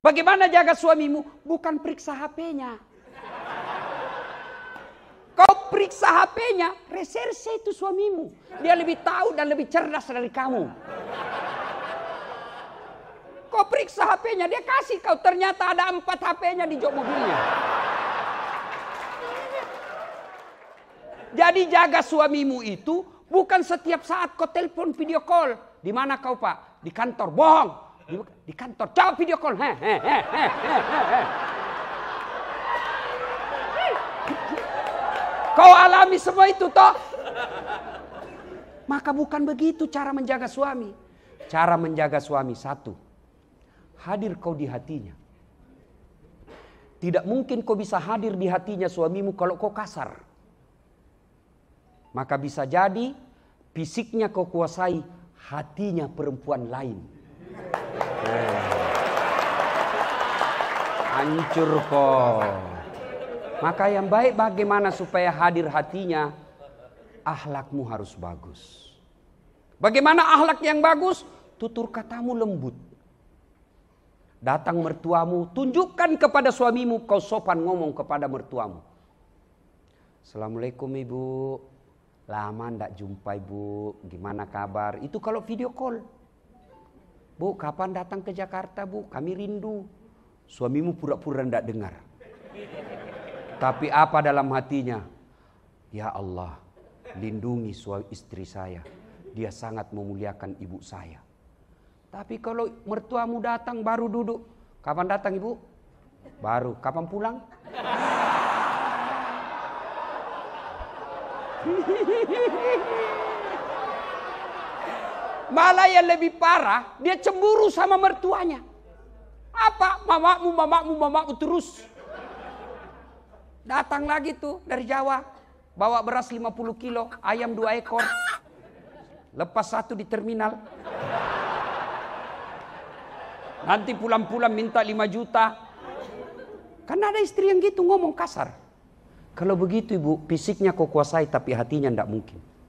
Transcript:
Bagaimana jaga suamimu? Bukan periksa HP-nya. Kau periksa HP-nya, reserse itu suamimu. Dia lebih tahu dan lebih cerdas dari kamu. Kau periksa HP-nya, dia kasih kau ternyata ada empat HP-nya di jok mobilnya. Jadi jaga suamimu itu bukan setiap saat kau telepon video call. Di mana kau pak? Di kantor. Bohong di, di kantor jawab video call he, he, he, he, he, kau alami semua itu toh maka bukan begitu cara menjaga suami cara menjaga suami satu hadir kau di hatinya tidak mungkin kau bisa hadir di hatinya suamimu kalau kau kasar. Maka bisa jadi fisiknya kau kuasai hatinya perempuan lain. hancur kok. Maka yang baik bagaimana supaya hadir hatinya? Ahlakmu harus bagus. Bagaimana ahlak yang bagus? Tutur katamu lembut. Datang mertuamu, tunjukkan kepada suamimu kau sopan ngomong kepada mertuamu. Assalamualaikum ibu. Lama ndak jumpa ibu. Gimana kabar? Itu kalau video call. Bu, kapan datang ke Jakarta bu? Kami rindu. Suamimu pura-pura tidak dengar. Tapi apa dalam hatinya? Ya Allah, lindungi suami istri saya. Dia sangat memuliakan ibu saya. Tapi kalau mertuamu datang baru duduk. Kapan datang ibu? Baru. Kapan pulang? Malah yang lebih parah, dia cemburu sama mertuanya. Apa? Mamamu, mamamu, mamamu terus. Datang lagi tuh dari Jawa. Bawa beras 50 kilo, ayam dua ekor. Lepas satu di terminal. Nanti pulang-pulang minta 5 juta. Karena ada istri yang gitu ngomong kasar. Kalau begitu ibu, fisiknya kau kuasai tapi hatinya ndak mungkin.